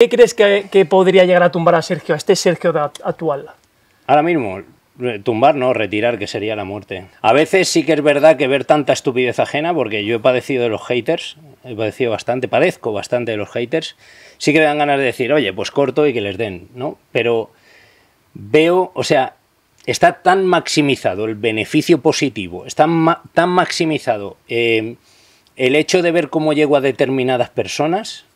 ¿Qué crees que, podría llegar a tumbar a Sergio, a este Sergio actual? Ahora mismo, tumbar no, retirar, que sería la muerte. A veces sí que es verdad que ver tanta estupidez ajena, porque yo he padecido de los haters, he padecido bastante, padezco bastante de los haters, sí que me dan ganas de decir, oye, pues corto y que les den, ¿no? Pero veo, o sea, está tan maximizado el beneficio positivo, está tan maximizado eh, el hecho de ver cómo llego a determinadas personas,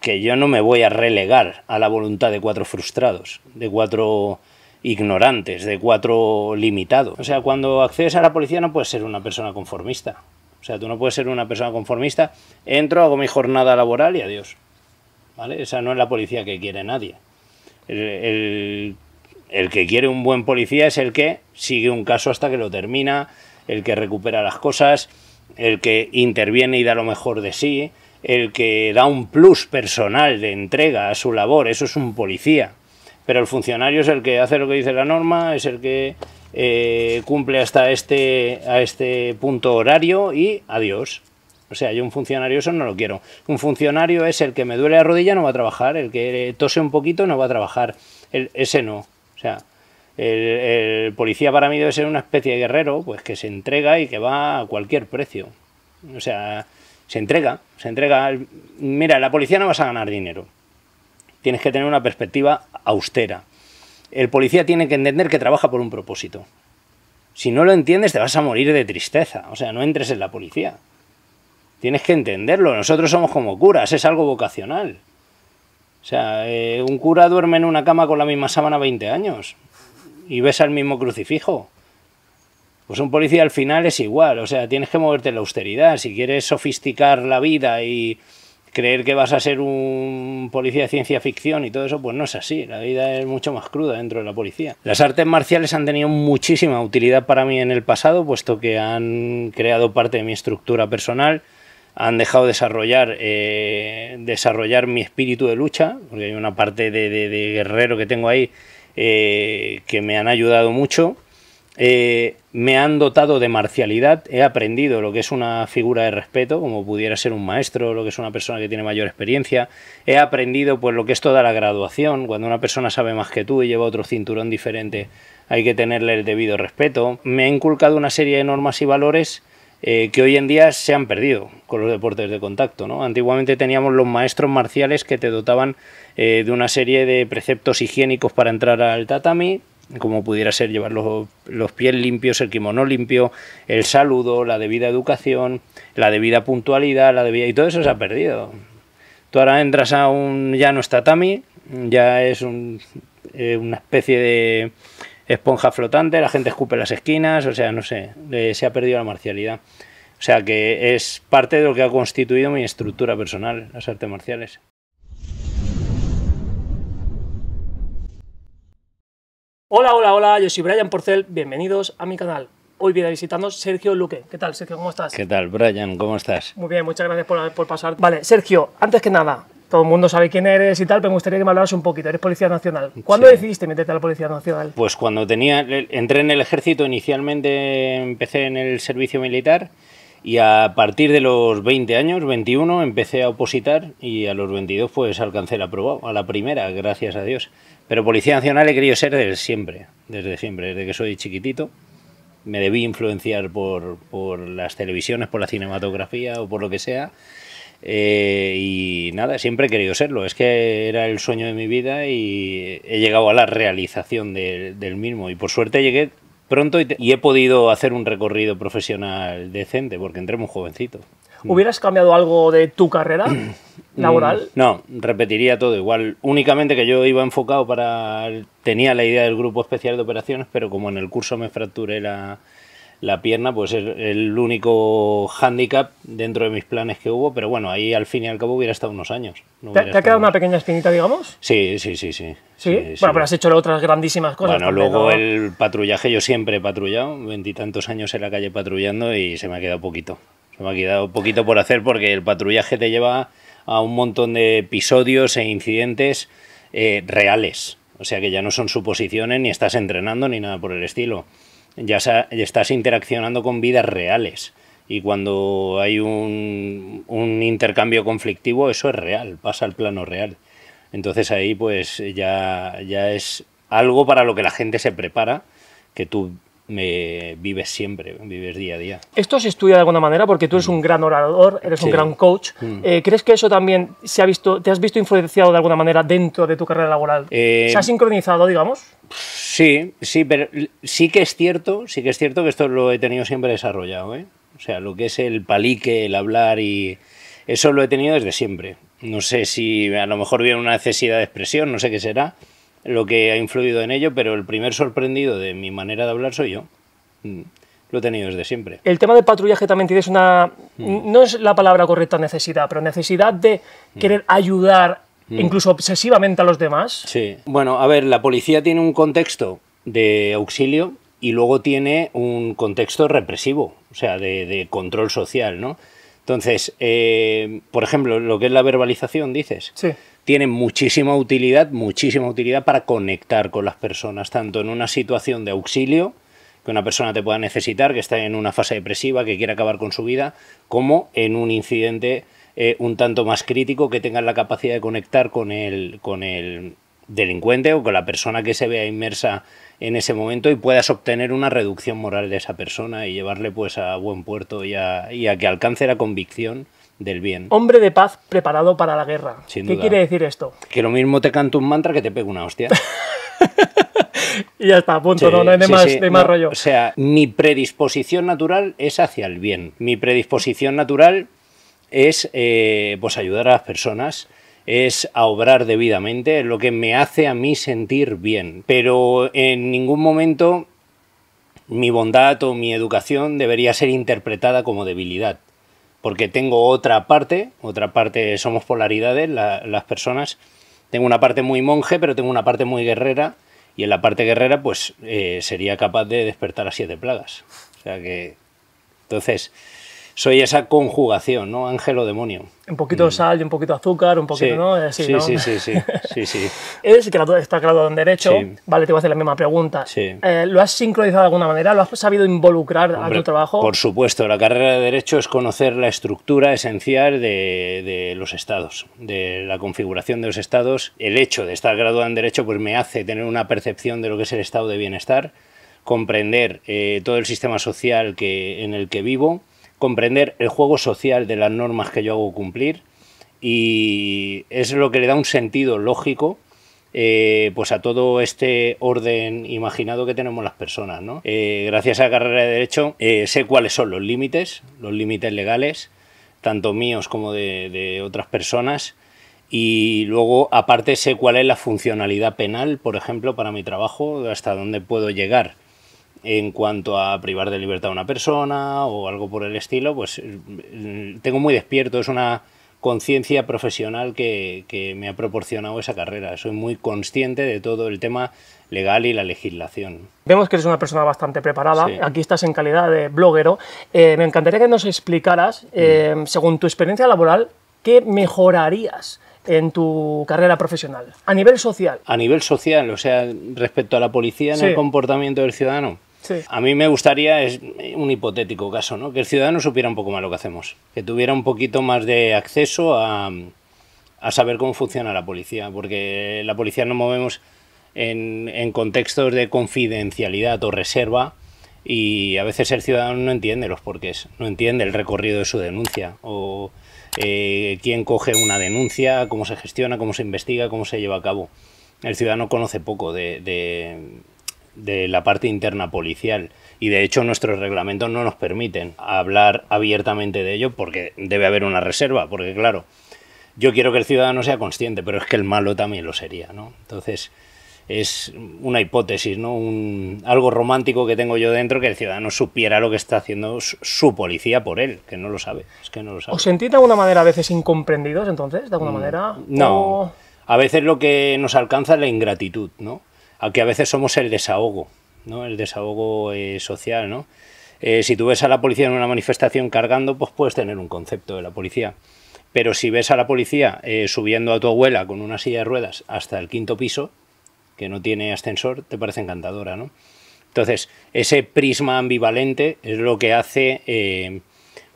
que yo no me voy a relegar a la voluntad de cuatro frustrados, de cuatro ignorantes, de cuatro limitados. O sea, cuando accedes a la policía no puedes ser una persona conformista. O sea, tú no puedes ser una persona conformista, entro, hago mi jornada laboral y adiós. ¿Vale? Esa no es la policía que quiere nadie. El, el que quiere un buen policía es el que sigue un caso hasta que lo termina, el que recupera las cosas, el que interviene y da lo mejor de sí, el que da un plus personal de entrega a su labor, eso es un policía. Pero el funcionario es el que hace lo que dice la norma, es el que eh, cumple hasta este, a este punto horario y adiós. O sea, yo un funcionario eso no lo quiero. Un funcionario es el que me duele la rodilla no va a trabajar, el que tose un poquito no va a trabajar, ese no. O sea, el, el policía para mí debe ser una especie de guerrero, pues que se entrega y que va a cualquier precio. O sea, se entrega, se entrega. Mira, la policía no vas a ganar dinero. Tienes que tener una perspectiva austera. El policía tiene que entender que trabaja por un propósito. Si no lo entiendes, te vas a morir de tristeza. O sea, no entres en la policía. Tienes que entenderlo. Nosotros somos como curas, es algo vocacional. O sea, eh, un cura duerme en una cama con la misma sábana 20 años y ves al mismo crucifijo. Pues un policía al final es igual, o sea, tienes que moverte en la austeridad. Si quieres sofisticar la vida y creer que vas a ser un policía de ciencia ficción y todo eso, pues no es así. La vida es mucho más cruda dentro de la policía. Las artes marciales han tenido muchísima utilidad para mí en el pasado, puesto que han creado parte de mi estructura personal, han dejado desarrollar, eh, desarrollar mi espíritu de lucha, porque hay una parte de, guerrero que tengo ahí eh, que me han ayudado mucho eh, me han dotado de marcialidad, he aprendido lo que es una figura de respeto, como pudiera ser un maestro, lo que es una persona que tiene mayor experiencia, he aprendido pues lo que es toda la graduación, cuando una persona sabe más que tú y lleva otro cinturón diferente, hay que tenerle el debido respeto. Me ha inculcado una serie de normas y valores eh, que hoy en día se han perdido con los deportes de contacto. Antiguamente teníamos los maestros marciales que te dotaban eh, de una serie de preceptos higiénicos para entrar al tatami, como pudiera ser llevar los, pies limpios, el kimono limpio, el saludo, la debida educación, la debida puntualidad, la debida... Y todo eso se ha perdido. Tú ahora entras a un... ya no está Tami, ya es eh, una especie de esponja flotante, la gente escupe las esquinas, o sea, no sé, eh, se ha perdido la marcialidad. O sea que es parte de lo que ha constituido mi estructura personal, las artes marciales. Hola, hola, hola, yo soy Brian Porcel, bienvenidos a mi canal. Hoy viene visitarnos Sergio Luque. ¿Qué tal, Sergio? ¿Cómo estás? ¿Qué tal, Brian? ¿Cómo estás? Muy bien, muchas gracias por, por pasar. Vale, Sergio, antes que nada, todo el mundo sabe quién eres y tal, pero me gustaría que me hablaras un poquito. Eres Policía Nacional. ¿Cuándo decidiste meterte a la Policía Nacional? Pues cuando tenía. Entré en el ejército, inicialmente empecé en el servicio militar y a partir de los 20 años, 21, empecé a opositar y a los 22 pues alcancé la aprobado, a la primera, gracias a Dios. Pero Policía Nacional he querido ser desde siempre, desde siempre, desde que soy chiquitito. Me debí influenciar por, las televisiones, por la cinematografía o por lo que sea. Eh, y nada, siempre he querido serlo. Es que era el sueño de mi vida y he llegado a la realización del mismo. Y por suerte llegué pronto y, he podido hacer un recorrido profesional decente porque entré muy jovencito. Mm. ¿Hubieras cambiado algo de tu carrera mm. laboral? No, repetiría todo igual. Únicamente que yo iba enfocado para... Tenía la idea del grupo especial de operaciones, pero como en el curso me fracturé la, la pierna, pues es el único hándicap dentro de mis planes que hubo, pero bueno, ahí al fin y al cabo hubiera estado unos años. ¿Te, ha quedado una pequeña espinita, digamos? Sí, sí, sí, sí. ¿Sí? bueno, pero has hecho otras grandísimas cosas. Bueno, luego el patrullaje, yo siempre he patrullado, veintitantos años en la calle patrullando y se me ha quedado poquito me ha quedado poquito por hacer porque el patrullaje te lleva a un montón de episodios e incidentes eh, reales. O sea que ya no son suposiciones, ni estás entrenando, ni nada por el estilo. Ya estás interaccionando con vidas reales. Y cuando hay un, intercambio conflictivo, eso es real, pasa al plano real. Entonces ahí pues ya, ya es algo para lo que la gente se prepara, que tú me vives siempre, vives día a día. Esto se estudia de alguna manera porque tú eres mm. un gran orador, eres un gran coach. Mm. Eh, ¿Crees que eso también se ha visto, te has visto influenciado de alguna manera dentro de tu carrera laboral? Eh, ¿Se ha sincronizado, digamos? Sí, sí, pero sí que es cierto, sí que es cierto que esto lo he tenido siempre desarrollado, ¿eh? O sea, lo que es el palique, el hablar y eso lo he tenido desde siempre. No sé si a lo mejor viene una necesidad de expresión, no sé qué será lo que ha influido en ello, pero el primer sorprendido de mi manera de hablar soy yo. Mm, lo he tenido desde siempre. El tema de patrullaje también tienes una... Mm. No es la palabra correcta necesidad, pero necesidad de mm. querer ayudar incluso obsesivamente a los demás. Sí. Bueno, a ver, la policía tiene un contexto de auxilio y luego tiene un contexto represivo, o sea, de, control social, ¿no? Entonces, eh, por ejemplo, lo que es la verbalización, dices. Sí tienen muchísima utilidad, muchísima utilidad para conectar con las personas, tanto en una situación de auxilio, que una persona te pueda necesitar, que está en una fase depresiva, que quiere acabar con su vida, como en un incidente eh, un tanto más crítico que tengan la capacidad de conectar con el, con el delincuente o con la persona que se vea inmersa en ese momento y puedas obtener una reducción moral de esa persona y llevarle pues a buen puerto y a que alcance la convicción del bien. Hombre de paz preparado para la guerra. ¿Qué quiere decir esto? Que lo mismo te canto un mantra que te pego una hostia. y ya está, punto, no, hay más, rollo. O sea, mi predisposición natural es hacia el bien. Mi predisposición natural es eh, pues ayudar a las personas, es a obrar debidamente, es lo que me hace a mí sentir bien. Pero en ningún momento mi bondad o mi educación debería ser interpretada como debilidad porque tengo otra parte, otra parte somos polaridades las personas, tengo una parte muy monje, pero tengo una parte muy guerrera, y en la parte guerrera pues eh, sería capaz de despertar a siete plagas. O sea que, entonces, soy esa conjugación, ¿no? Ángel o demonio. Un poquito de mm. sal y un poquito de azúcar, un poquito, ¿no? sí, sí, sí, sí, sí, sí. la graduado, está graduado en Derecho, vale, te voy a hacer la misma pregunta. Sí. Eh, ¿Lo has sincronizado de alguna manera? ¿Lo has sabido involucrar a tu trabajo? Por supuesto, la carrera de Derecho es conocer la estructura esencial de, los estados, de la configuración de los estados. El hecho de estar graduado en Derecho pues me hace tener una percepción de lo que es el estado de bienestar, comprender eh, todo el sistema social que, en el que vivo, comprender el juego social de las normas que yo hago cumplir y es lo que le da un sentido lógico eh, pues a todo este orden imaginado que tenemos las personas. ¿no? Eh, gracias a la carrera de Derecho eh, sé cuáles son los límites, los límites legales, tanto míos como de, de, otras personas. Y luego, aparte, sé cuál es la funcionalidad penal, por ejemplo, para mi trabajo, hasta dónde puedo llegar en cuanto a privar de libertad a una persona o algo por el estilo, pues eh, mm, tengo muy despierto, es una conciencia profesional que, me ha proporcionado esa carrera. Soy muy consciente de todo el tema legal y la legislación. Vemos que eres una persona bastante preparada. Aquí estás en calidad de bloguero. Eh, me encantaría que nos explicaras, eh, mm. según tu experiencia laboral, qué mejorarías en tu carrera profesional a nivel social. A nivel social, o sea, respecto a la policía en el comportamiento del ciudadano. A mí me gustaría, es un hipotético caso, ¿no? que el ciudadano supiera un poco más lo que hacemos, que tuviera un poquito más de acceso a, saber cómo funciona la policía, porque la policía nos movemos en, contextos de confidencialidad o reserva y a veces el ciudadano no entiende los porqués, no entiende el recorrido de su denuncia o eh, quién coge una denuncia, cómo se gestiona, cómo se investiga, cómo se lleva a cabo. El ciudadano conoce poco de de la parte interna policial. Y de hecho nuestros reglamentos no nos permiten hablar abiertamente de ello porque debe haber una reserva, porque claro, yo quiero que el ciudadano sea consciente, pero es que el malo también lo sería, ¿no? Entonces es una hipótesis, ¿no? algo romántico que tengo yo dentro que el ciudadano supiera lo que está haciendo su policía por él, que no lo sabe, es que no lo sabe. ¿Os sentís de alguna manera a veces incomprendidos entonces, de alguna mm, manera? No. A veces lo que nos alcanza es la ingratitud, ¿no? a que a veces somos el desahogo, ¿no? El desahogo eh, social, ¿no? Eh, si tú ves a la policía en una manifestación cargando, pues puedes tener un concepto de la policía. Pero si ves a la policía eh, subiendo a tu abuela con una silla de ruedas hasta el quinto piso, que no tiene ascensor, te parece encantadora, ¿no? Entonces, ese prisma ambivalente es lo que hace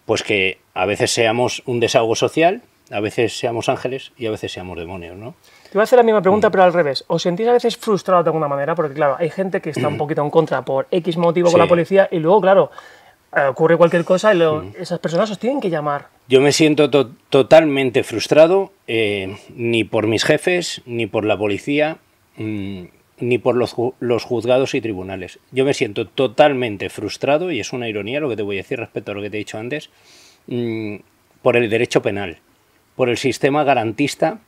pues que a veces seamos un desahogo social, a veces seamos ángeles y a veces seamos demonios, ¿no? Te voy a hacer la misma pregunta, mm. pero al revés. ¿Os sentís a veces frustrados de alguna manera? Porque, claro, hay gente que está un mm. poquito en contra por X motivo con la policía y luego, claro, eh, ocurre cualquier cosa y esas personas os tienen que llamar. Yo me siento totalmente frustrado, eh, ni por mis jefes, ni por la policía, mm, ni por los, juzgados y tribunales. Yo me siento totalmente frustrado, y es una ironía lo que te voy a decir respecto a lo que te he dicho antes, por el derecho penal, por el sistema garantista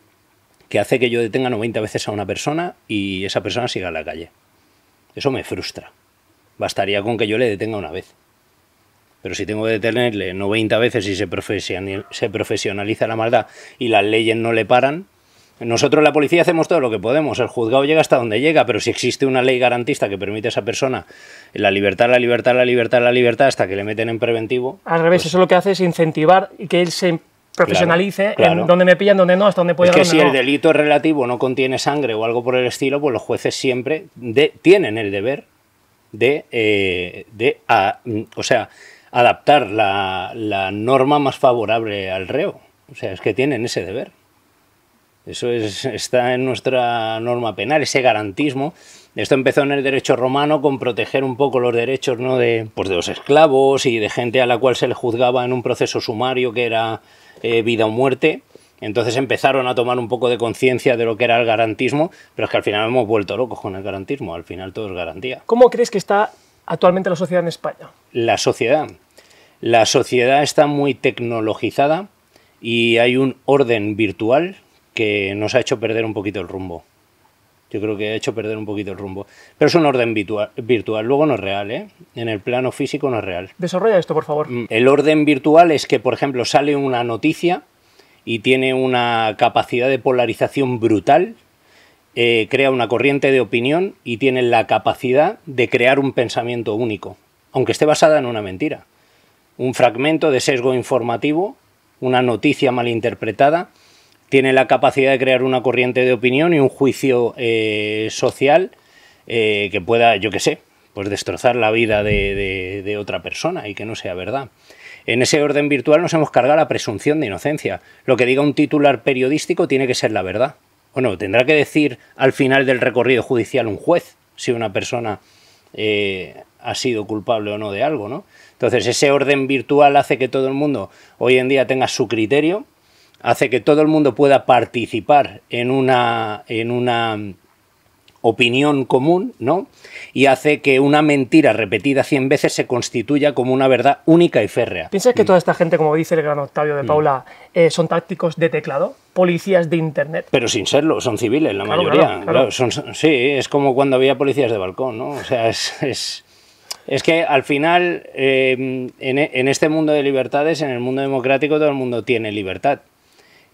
que hace que yo detenga 90 veces a una persona y esa persona siga a la calle. Eso me frustra. Bastaría con que yo le detenga una vez. Pero si tengo que detenerle 90 veces y se, profesionaliza la maldad y las leyes no le paran, nosotros la policía hacemos todo lo que podemos, el juzgado llega hasta donde llega, pero si existe una ley garantista que permite a esa persona la libertad, la libertad, la libertad, la libertad hasta que le meten en preventivo. Al revés, pues eso lo que hace es incentivar que él se profesionalice en dónde me pillan, donde no, hasta donde puedo Es que si el delito es relativo, no contiene sangre o algo por el estilo, pues los jueces siempre tienen el deber de, eh, de o sea, adaptar la norma más favorable al reo. O sea, es que tienen ese deber. Eso está en nuestra norma penal, ese garantismo. Esto empezó en el derecho romano con proteger un poco los derechos ¿no? de, pues, los esclavos y de gente a la cual se le juzgaba en un proceso sumario que era eh, vida o muerte. Entonces empezaron a tomar un poco de conciencia de lo que era el garantismo, pero es que al final hemos vuelto locos con el garantismo, al final todo es garantía. ¿Cómo crees que está actualmente la sociedad en España? La sociedad. La sociedad está muy tecnologizada y hay un orden virtual que nos ha hecho perder un poquito el rumbo. Yo creo que ha hecho perder un poquito el rumbo. Pero es un orden virtual, luego no es real, ¿eh? En el plano físico no es real. Desarrolla esto, por favor. Mm, el orden virtual es que, por ejemplo, sale una noticia y tiene una capacidad de polarización brutal, eh, crea una corriente de opinión y tiene la capacidad de crear un pensamiento único, aunque esté basada en una mentira. Un fragmento de sesgo informativo, una noticia malinterpretada, tiene la capacidad de crear una corriente de opinión y un juicio eh, social eh, que pueda, yo qué sé, pues destrozar la vida de, otra persona y que no sea verdad. En ese orden virtual nos hemos cargado la presunción de inocencia. Lo que diga un titular periodístico tiene que ser la verdad. Bueno, tendrá que decir al final del recorrido judicial un juez si una persona eh, ha sido culpable o no de algo, ¿no? Entonces ese orden virtual hace que todo el mundo hoy en día tenga su criterio hace que todo el mundo pueda participar en una, en una mm, opinión común, ¿no? Y hace que una mentira repetida 100 veces se constituya como una verdad única y férrea. ¿Piensas que mm. toda esta gente, como dice el gran Octavio de mm. Paula, eh, son tácticos de teclado? Policías de internet. Pero sin serlo, son civiles la mayoría. sí, es como cuando había policías de balcón, ¿no? O sea, es. es, que al final, eh, en, en este mundo de libertades, en el mundo democrático, todo el mundo tiene libertad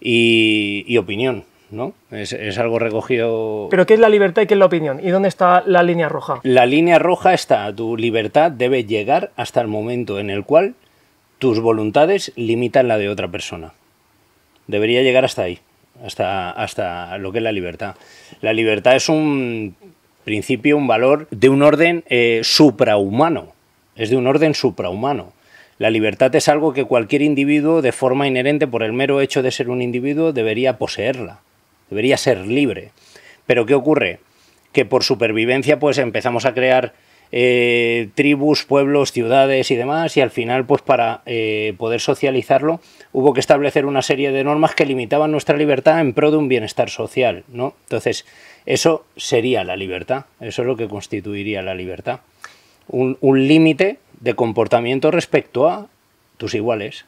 y, opinión. ¿no? Es, algo recogido. ¿Pero qué es la libertad y qué es la opinión? ¿Y dónde está la línea roja? La línea roja está, tu libertad debe llegar hasta el momento en el cual tus voluntades limitan la de otra persona. Debería llegar hasta ahí, hasta, hasta lo que es la libertad. La libertad es un principio, un valor de un orden eh, suprahumano, es de un orden suprahumano. La libertad es algo que cualquier individuo, de forma inherente por el mero hecho de ser un individuo, debería poseerla, debería ser libre. Pero ¿qué ocurre? Que por supervivencia pues empezamos a crear eh, tribus, pueblos, ciudades y demás, y al final, pues para eh, poder socializarlo, hubo que establecer una serie de normas que limitaban nuestra libertad en pro de un bienestar social, ¿no? Entonces, eso sería la libertad, eso es lo que constituiría la libertad. un límite de comportamiento respecto a tus iguales.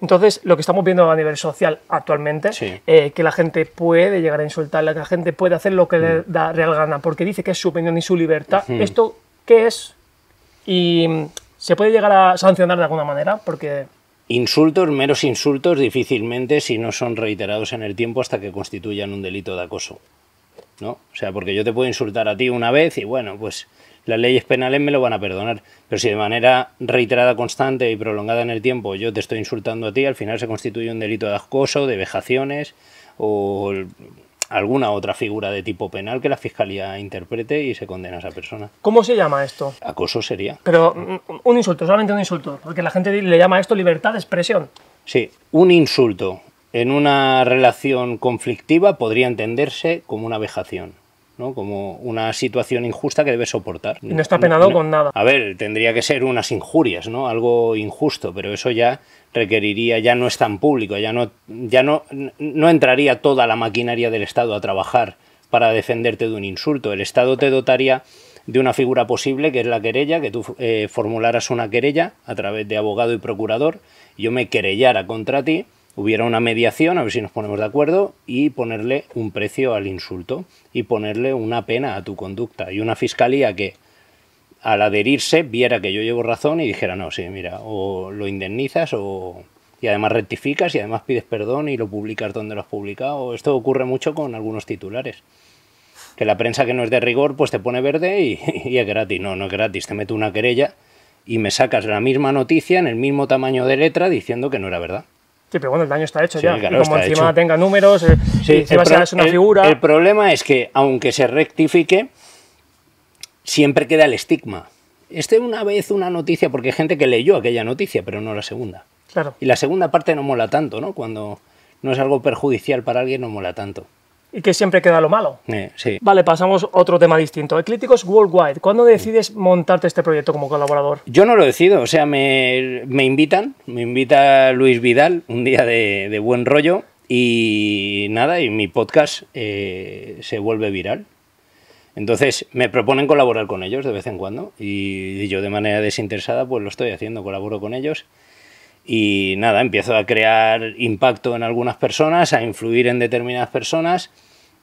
Entonces, lo que estamos viendo a nivel social actualmente, eh, que la gente puede llegar a insultar, que la gente puede hacer lo que le mm. da real gana, porque dice que es su opinión y su libertad. ¿Esto qué es? Y mm, se puede llegar a sancionar de alguna manera, porque... Insultos, meros insultos, difícilmente si no son reiterados en el tiempo hasta que constituyan un delito de acoso. ¿No? O sea, porque yo te puedo insultar a ti una vez y bueno, pues las leyes penales me lo van a perdonar. Pero si de manera reiterada, constante y prolongada en el tiempo yo te estoy insultando a ti, al final se constituye un delito de acoso, de vejaciones o alguna otra figura de tipo penal que la fiscalía interprete y se condena a esa persona. ¿Cómo se llama esto? Acoso sería. Pero mm, un insulto, solamente un insulto, porque la gente le llama esto libertad de expresión. Sí, un insulto en una relación conflictiva podría entenderse como una vejación. ¿no? como una situación injusta que debes soportar. No está penado con nada. A ver, tendría que ser unas injurias, ¿no? algo injusto, pero eso ya requeriría, ya no es tan público, ya no, ya no, entraría toda la maquinaria del Estado a trabajar para defenderte de un insulto. El Estado te dotaría de una figura posible que es la querella, que tú eh, formularas una querella a través de abogado y procurador, yo me querellara contra ti hubiera una mediación, a ver si nos ponemos de acuerdo, y ponerle un precio al insulto y ponerle una pena a tu conducta. Y una fiscalía que al adherirse viera que yo llevo razón y dijera, no, sí, mira, o lo indemnizas o... Y además rectificas y además pides perdón y lo publicas donde lo has publicado. Esto ocurre mucho con algunos titulares. Que la prensa que no es de rigor pues te pone verde y, y es gratis. No, no es gratis. Te meto una querella y me sacas la misma noticia en el mismo tamaño de letra diciendo que no era verdad. Sí, pero bueno, el daño está hecho ya. y como encima tenga números, eh, encima una figura. El problema es que, aunque se rectifique, siempre queda el estigma. Este una vez una noticia, porque hay gente que leyó aquella noticia, pero no la segunda. Claro. Y la segunda parte no mola tanto, ¿no? Cuando no es algo perjudicial para alguien, no mola tanto y que siempre queda lo malo. Eh, sí. Vale, pasamos a otro tema distinto. Eclíticos Worldwide, ¿cuándo decides montarte este proyecto como colaborador? Yo no lo decido, o sea, me, me invitan, me invita Luis Vidal un día de, buen rollo y nada, y mi podcast eh, se vuelve viral. Entonces me proponen colaborar con ellos de vez en cuando y yo de manera desinteresada pues lo estoy haciendo, colaboro con ellos y nada, empiezo a crear impacto en algunas personas, a influir en determinadas personas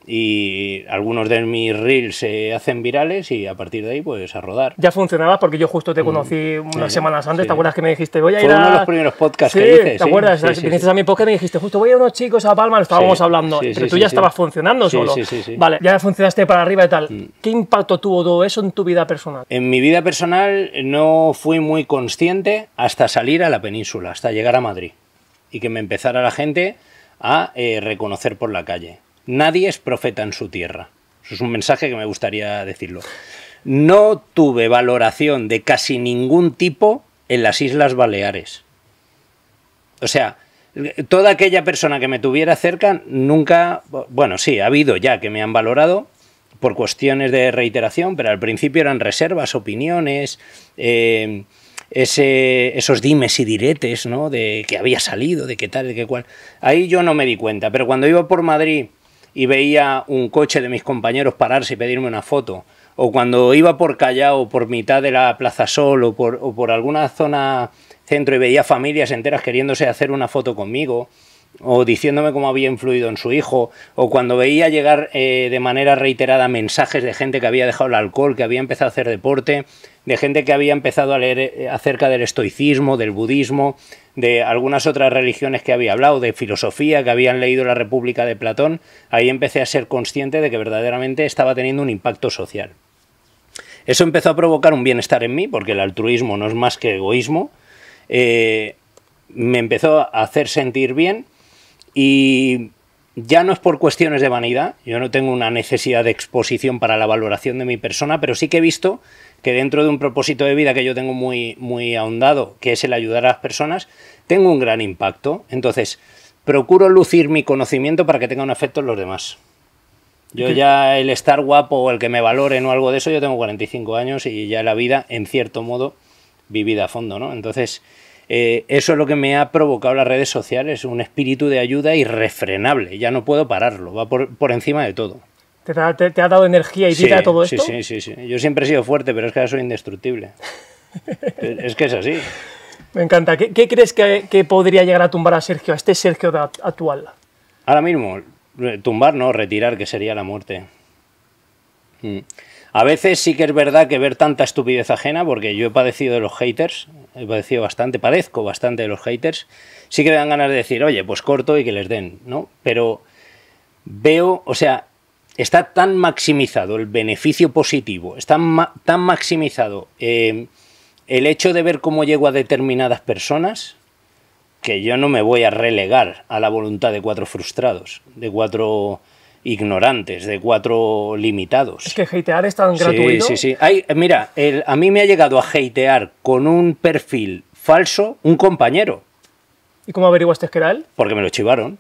y algunos de mis reels se hacen virales y a partir de ahí pues a rodar. Ya funcionaba porque yo justo te mm. conocí unas semanas antes, ¿te acuerdas que me dijiste voy a ir a...? uno de los primeros podcasts sí, que hice. ¿te acuerdas? Viniste a mi podcast y me dijiste justo voy a unos chicos a Palma, lo estábamos hablando, pero tú ya estabas funcionando solo. Vale, ya funcionaste para arriba y tal. Mm. ¿Qué impacto tuvo todo eso en tu vida personal? En mi vida personal no fui muy consciente hasta salir a la península, hasta llegar a Madrid y que me empezara la gente a eh, reconocer por la calle Nadie es profeta en su tierra. Eso es un mensaje que me gustaría decirlo. No tuve valoración de casi ningún tipo en las Islas Baleares. O sea, toda aquella persona que me tuviera cerca nunca, bueno, sí, ha habido ya que me han valorado por cuestiones de reiteración, pero al principio eran reservas, opiniones, eh, esos dimes y diretes, ¿no? De que había salido, de qué tal, de qué cual. Ahí yo no me di cuenta, pero cuando iba por Madrid y veía un coche de mis compañeros pararse y pedirme una foto, o cuando iba por Callao, por mitad de la Plaza Sol o por, o por alguna zona centro y veía familias enteras queriéndose hacer una foto conmigo, o diciéndome cómo había influido en su hijo, o cuando veía llegar eh, de manera reiterada mensajes de gente que había dejado el alcohol, que había empezado a hacer deporte, de gente que había empezado a leer eh, acerca del estoicismo, del budismo, de algunas otras religiones que había hablado, de filosofía, que habían leído la República de Platón, ahí empecé a ser consciente de que verdaderamente estaba teniendo un impacto social. Eso empezó a provocar un bienestar en mí, porque el altruismo no es más que egoísmo. Eh, me empezó a hacer sentir bien y ya no es por cuestiones de vanidad, yo no tengo una necesidad de exposición para la valoración de mi persona, pero sí que he visto que dentro de un propósito de vida que yo tengo muy, muy ahondado, que es el ayudar a las personas, tengo un gran impacto. Entonces, procuro lucir mi conocimiento para que tenga un efecto en los demás. Yo ya el estar guapo o el que me valoren o algo de eso, yo tengo 45 años y ya la vida, en cierto modo, vivida a fondo, ¿no? Entonces, eh, eso es lo que me ha provocado las redes sociales, un espíritu de ayuda irrefrenable. Ya no puedo pararlo, va por, encima de todo. ¿Te, te, ha dado energía y vida a todo esto? Sí, sí, sí, Yo siempre he sido fuerte, pero es que ahora soy indestructible. es que es así. Me encanta. ¿Qué, crees que, que, podría llegar a tumbar a Sergio, a este Sergio actual? Ahora mismo, eh, tumbar no, retirar, que sería la muerte. Mm. A veces sí que es verdad que ver tanta estupidez ajena, porque yo he padecido de los haters, he parecido bastante, padezco bastante de los haters, sí que me dan ganas de decir, oye, pues corto y que les den, ¿no? Pero veo, o sea, está tan maximizado el beneficio positivo, está tan maximizado eh, el hecho de ver cómo llego a determinadas personas, que yo no me voy a relegar a la voluntad de cuatro frustrados, de cuatro ignorantes, de cuatro limitados. Es que hatear es tan sí, gratuito. Sí, sí, Mira, a mí me ha llegado a hatear con un perfil falso un compañero. ¿Y cómo averiguaste que era él? Porque me lo chivaron.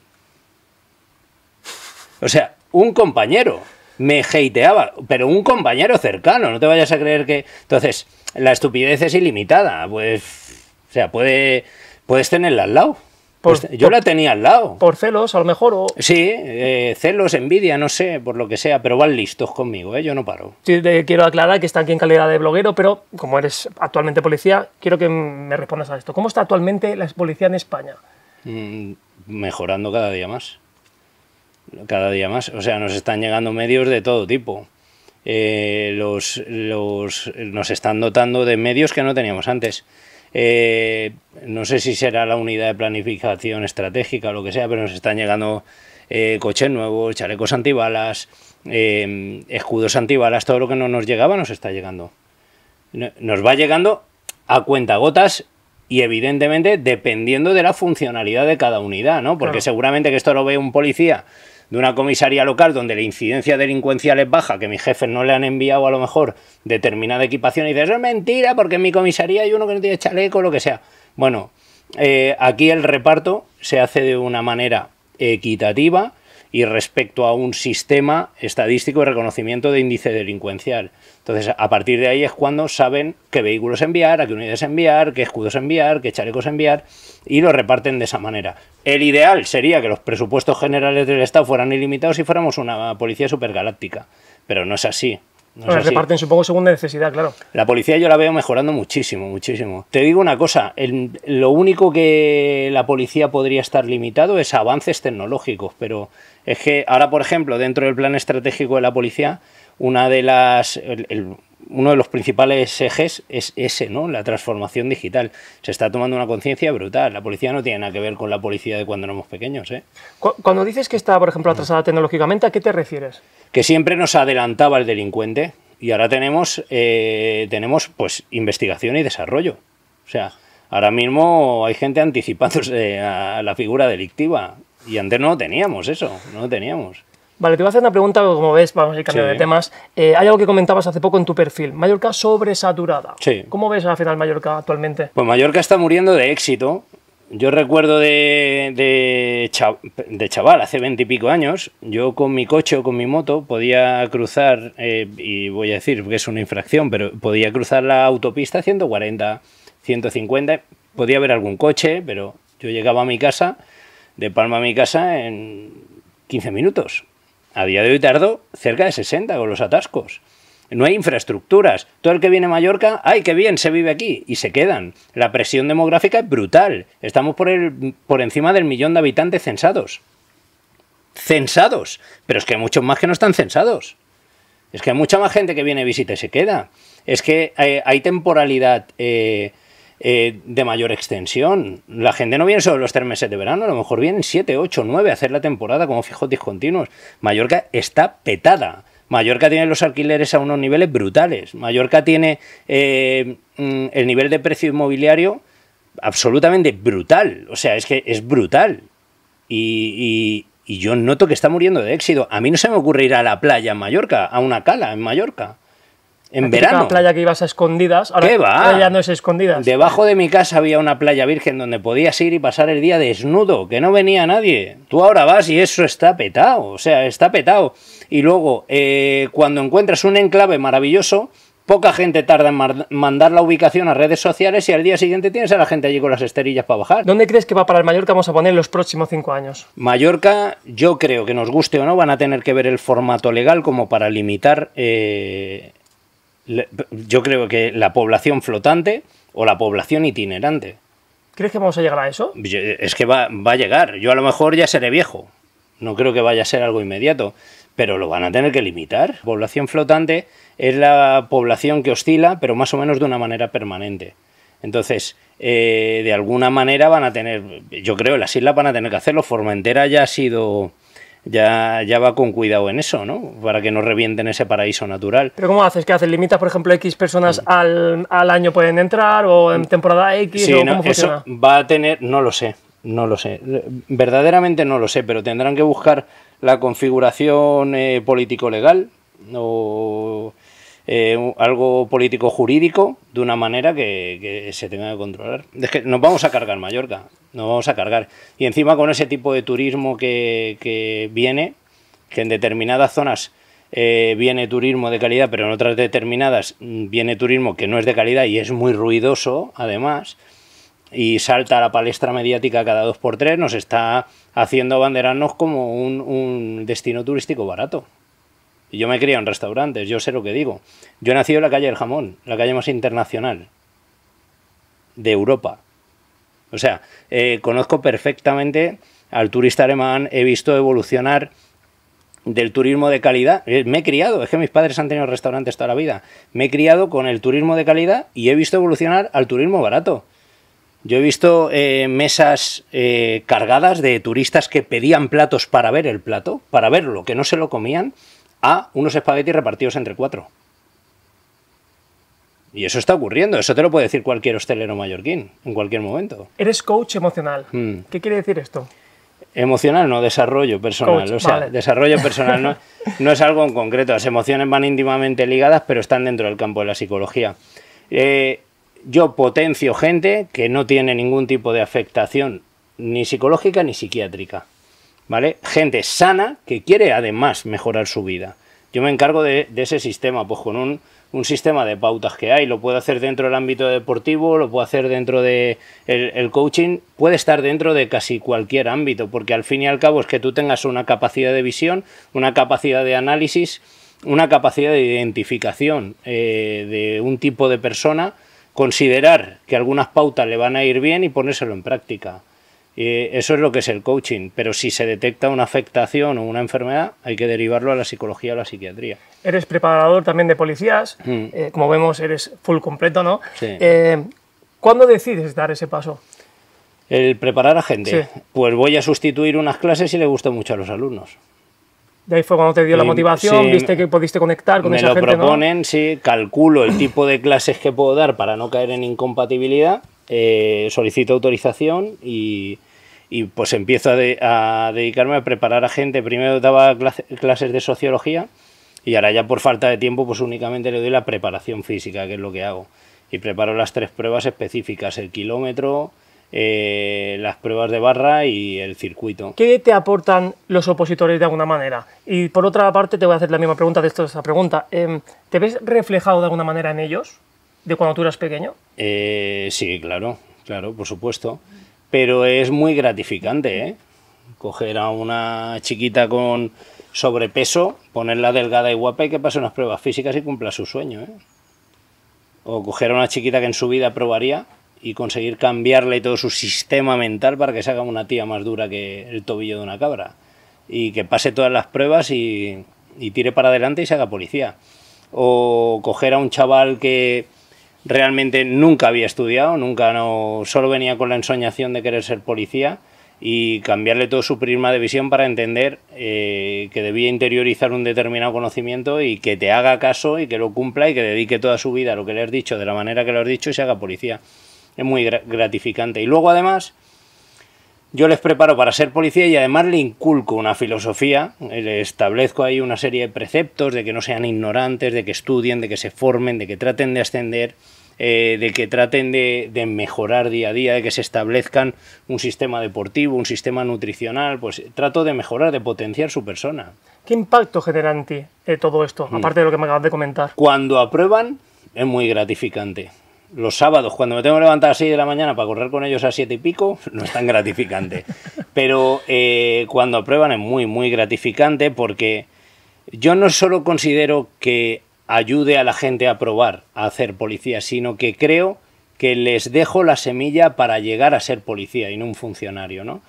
O sea, un compañero me hateaba, pero un compañero cercano, no te vayas a creer que... Entonces, la estupidez es ilimitada, pues... O sea, puede, puedes tenerla al lado. Este, yo la tenía al lado. Por celos, a lo mejor. O... Sí, eh, celos, envidia, no sé, por lo que sea, pero van listos conmigo, ¿eh? yo no paro. Sí, quiero aclarar que está aquí en calidad de bloguero, pero como eres actualmente policía, quiero que me respondas a esto. ¿Cómo está actualmente la policía en España? Mm, mejorando cada día más. Cada día más. O sea, nos están llegando medios de todo tipo. Eh, los, los, nos están dotando de medios que no teníamos antes eh, no sé si será la unidad de planificación estratégica o lo que sea, pero nos están llegando eh, coches nuevos, chalecos antibalas, eh, escudos antibalas, todo lo que no nos llegaba nos está llegando. Nos va llegando a cuentagotas y evidentemente dependiendo de la funcionalidad de cada unidad, ¿no? Porque seguramente que esto lo ve un policía de una comisaría local donde la incidencia delincuencial es baja, que mis jefes no le han enviado a lo mejor determinada equipación y dices, es mentira porque en mi comisaría hay uno que no tiene chaleco, lo que sea. Bueno, eh, aquí el reparto se hace de una manera equitativa y respecto a un sistema estadístico de reconocimiento de índice delincuencial. Entonces, a partir de ahí es cuando saben qué vehículos enviar, a qué unidades enviar, qué escudos enviar, qué chalecos enviar, y lo reparten de esa manera. El ideal sería que los presupuestos generales del Estado fueran ilimitados y fuéramos una policía supergaláctica, pero no es así. No sea, reparten, supongo, según la necesidad, claro. La policía yo la veo mejorando muchísimo, muchísimo. Te digo una cosa, lo único que la policía podría estar limitado es avances tecnológicos, pero es que ahora, por ejemplo, dentro del plan estratégico de la policía, una de las, uno de los principales ejes es ese, ¿no? La transformación digital. Se está tomando una conciencia brutal. La policía no tiene nada que ver con la policía de cuando éramos pequeños, ¿eh? Cuando dices que está, por ejemplo, atrasada tecnológicamente, ¿a qué te refieres? Que siempre nos adelantaba el delincuente y ahora tenemos, eh, tenemos pues, investigación y desarrollo. O sea, ahora mismo hay gente anticipándose a la figura delictiva y antes no teníamos eso, no lo teníamos. Vale, te voy a hacer una pregunta, como ves, vamos a ir cambiando de temas. Eh, hay algo que comentabas hace poco en tu perfil, Mallorca sobresaturada. Sí. ¿Cómo ves final Mallorca actualmente? Pues Mallorca está muriendo de éxito. Yo recuerdo de, de, de chaval, hace veintipico años, yo con mi coche o con mi moto podía cruzar, eh, y voy a decir que es una infracción, pero podía cruzar la autopista 140, 150, podía haber algún coche, pero yo llegaba a mi casa de Palma a mi casa en 15 minutos. A día de hoy tardo cerca de 60 con los atascos. No hay infraestructuras. Todo el que viene a Mallorca, ¡ay, qué bien! Se vive aquí. Y se quedan. La presión demográfica es brutal. Estamos por, el, por encima del millón de habitantes censados. Censados. Pero es que hay muchos más que no están censados. Es que hay mucha más gente que viene, visita y se queda. Es que eh, hay, temporalidad. Eh, eh, de mayor extensión. La gente no viene solo los tres meses de verano, a lo mejor vienen siete, ocho, nueve a hacer la temporada como fijos discontinuos. Mallorca está petada. Mallorca tiene los alquileres a unos niveles brutales. Mallorca tiene eh, mm, el nivel de precio inmobiliario absolutamente brutal. O sea, es que es brutal. Y, y, yo noto que está muriendo de éxito. A mí no se me ocurre ir a la playa en Mallorca, a una cala en Mallorca. En la verano. playa que ibas a escondidas. Ahora, ya no es escondidas. Debajo de mi casa había una playa virgen donde podías ir y pasar el día desnudo, que no venía nadie. Tú ahora vas y eso está petado. O sea, está petado. Y luego, eh, cuando encuentras un enclave maravilloso, poca gente tarda en mandar la ubicación a redes sociales y al día siguiente tienes a la gente allí con las esterillas para bajar. ¿Dónde crees que va para el Mallorca vamos a poner los próximos cinco años? Mallorca, yo creo que nos guste o no, van a tener que ver el formato legal como para limitar eh, yo creo que la población flotante o la población itinerante. ¿Crees que vamos a llegar a eso? Es que va, a llegar. Yo a lo mejor ya seré viejo. No creo que vaya a ser algo inmediato, pero lo van a tener que limitar. población flotante es la población que oscila, pero más o menos de una manera permanente. Entonces, eh, de alguna manera van a tener, yo creo, las islas van a tener que hacerlo. Formentera ya ha sido ya, ya va con cuidado en eso, ¿no? Para que no revienten ese paraíso natural. ¿Pero cómo haces? ¿Qué haces? ¿Limitas, por ejemplo, X personas mm. al, año pueden entrar o en temporada X? Sí, o cómo funciona? va a tener, no lo sé, no lo sé. Verdaderamente no lo sé, pero tendrán que buscar la configuración eh, político-legal o... Eh, algo político jurídico de una manera que, se tenga que controlar. Es que nos vamos a cargar Mallorca, nos vamos a cargar. Y encima con ese tipo de turismo que, viene, que en determinadas zonas eh, viene turismo de calidad, pero en otras determinadas mm, viene turismo que no es de calidad y es muy ruidoso, además, y salta a la palestra mediática cada dos por tres, nos está haciendo abanderarnos como un destino turístico barato yo me he criado en restaurantes, yo sé lo que digo. Yo he nacido en la calle del jamón, la calle más internacional de Europa. O sea, eh, conozco perfectamente al turista alemán, he visto evolucionar del turismo de calidad. Eh, me he criado, es que mis padres han tenido restaurantes toda la vida. Me he criado con el turismo de calidad y he visto evolucionar al turismo barato. Yo he visto eh, mesas cargadas de turistas que pedían platos para ver el plato, para verlo, que no se lo comían, a unos espaguetis repartidos entre cuatro. Y eso está ocurriendo, eso te lo puede decir cualquier hostelero mallorquín, en cualquier momento. Eres coach emocional. Hmm. ¿Qué quiere decir esto? Emocional no, desarrollo personal. o sea, desarrollo personal no, es algo en concreto. Las emociones van íntimamente ligadas, pero están dentro del campo de la psicología. Eh, yo potencio gente que no tiene ningún tipo de afectación, ni psicológica ni psiquiátrica. ¿vale? Gente sana que quiere además mejorar su vida. Yo me encargo de, ese sistema, pues con un, sistema de pautas que hay. Lo puedo hacer dentro del ámbito deportivo, lo puedo hacer dentro del de el coaching, puede estar dentro de casi cualquier ámbito, porque al fin y al cabo es que tú tengas una capacidad de visión, una capacidad de análisis, una capacidad de identificación eh, de un tipo de persona, considerar que algunas pautas le van a ir bien y ponérselo en práctica eso es lo que es el coaching, pero si se detecta una afectación o una enfermedad, hay que derivarlo a la psicología o la psiquiatría. Eres preparador también de policías, mm. eh, como vemos, eres full completo, ¿no? Sí. Eh, ¿Cuándo decides dar ese paso? El preparar a gente. Sí. Pues voy a sustituir unas clases y le gusta mucho a los alumnos. De ahí fue cuando te dio la motivación, viste que pudiste conectar con me lo proponen, sí, calculo el tipo de clases que puedo dar para no caer en incompatibilidad eh, solicito autorización y, pues empiezo a, dedicarme a preparar a gente. Primero daba clases de sociología y ahora ya por falta de tiempo pues únicamente le doy la preparación física, que es lo que hago. Y preparo las tres pruebas específicas, el kilómetro, eh, las pruebas de barra y el circuito. ¿Qué te aportan los opositores de alguna manera? Y por otra parte te voy a hacer la misma pregunta de esta pregunta. Em, ¿Te ves reflejado de alguna manera en ellos? de cuando tú eras pequeño? Eh, sí, claro, claro, por supuesto. Pero es muy gratificante, ¿eh? Coger a una chiquita con sobrepeso, ponerla delgada y guapa y que pase unas pruebas físicas y cumpla su sueño, ¿eh? O coger a una chiquita que en su vida probaría y conseguir cambiarle todo su sistema mental para que se haga una tía más dura que el tobillo de una cabra. Y que pase todas las pruebas y, y tire para adelante y se haga policía. O coger a un chaval que realmente nunca había estudiado, nunca no, solo venía con la ensoñación de querer ser policía y cambiarle todo su prisma de visión para entender eh, que debía interiorizar un determinado conocimiento y que te haga caso y que lo cumpla y que dedique toda su vida a lo que le has dicho de la manera que lo has dicho y se haga policía. Es muy gratificante. Y luego además yo les preparo para ser policía y además le inculco una filosofía, eh, establezco ahí una serie de preceptos de que no sean ignorantes, de que estudien, de que se formen, de que traten de ascender, eh, de que traten de, mejorar día a día, de que se establezcan un sistema deportivo, un sistema nutricional, pues trato de mejorar, de potenciar su persona. ¿Qué impacto genera en ti eh, todo esto, mm. aparte de lo que me acabas de comentar? Cuando aprueban es muy gratificante los sábados, cuando me tengo que levantar a 6 de la mañana para correr con ellos a 7 y pico, no es tan gratificante. Pero eh, cuando aprueban es muy, muy gratificante porque yo no solo considero que ayude a la gente a probar a hacer policía, sino que creo que les dejo la semilla para llegar a ser policía y no un funcionario, ¿no?